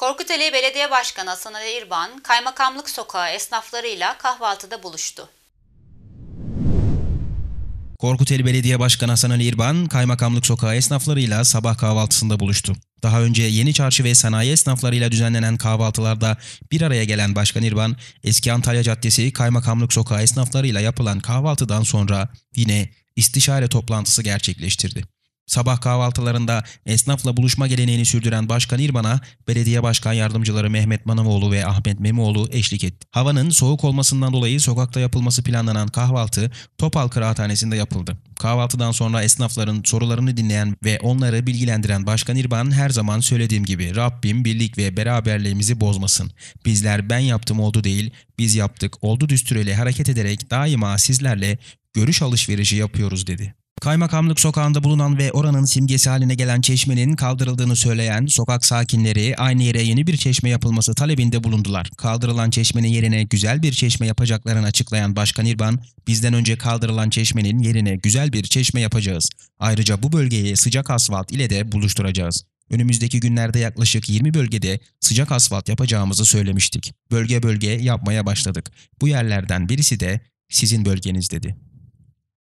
Korkuteli Belediye Başkanı Hasan Ali İrban, Kaymakamlık Sokağı esnaflarıyla kahvaltıda buluştu. Korkuteli Belediye Başkanı Hasan Ali İrban, Kaymakamlık Sokağı esnaflarıyla sabah kahvaltısında buluştu. Daha önce Yeni Çarşı ve sanayi esnaflarıyla düzenlenen kahvaltılarda bir araya gelen Başkan İrban, eski Antalya Caddesi Kaymakamlık Sokağı esnaflarıyla yapılan kahvaltıdan sonra yine istişare toplantısı gerçekleştirdi. Sabah kahvaltılarında esnafla buluşma geleneğini sürdüren Başkan İrban'a belediye başkan yardımcıları Mehmet Manavoğlu ve Ahmet Memioğlu eşlik etti. Havanın soğuk olmasından dolayı sokakta yapılması planlanan kahvaltı Topal Kıraathanesi'nde yapıldı. Kahvaltıdan sonra esnafların sorularını dinleyen ve onları bilgilendiren Başkan İrban her zaman söylediğim gibi Rabbim birlik ve beraberliğimizi bozmasın. Bizler ben yaptım oldu değil, biz yaptık oldu düsturuyla hareket ederek daima sizlerle görüş alışverişi yapıyoruz dedi. Kaymakamlık sokağında bulunan ve oranın simgesi haline gelen çeşmenin kaldırıldığını söyleyen sokak sakinleri aynı yere yeni bir çeşme yapılması talebinde bulundular. Kaldırılan çeşmenin yerine güzel bir çeşme yapacaklarını açıklayan Başkan İrban, bizden önce kaldırılan çeşmenin yerine güzel bir çeşme yapacağız. Ayrıca bu bölgeyi sıcak asfalt ile de buluşturacağız. Önümüzdeki günlerde yaklaşık 20 bölgede sıcak asfalt yapacağımızı söylemiştik. Bölge bölge yapmaya başladık. Bu yerlerden birisi de sizin bölgeniz dedi.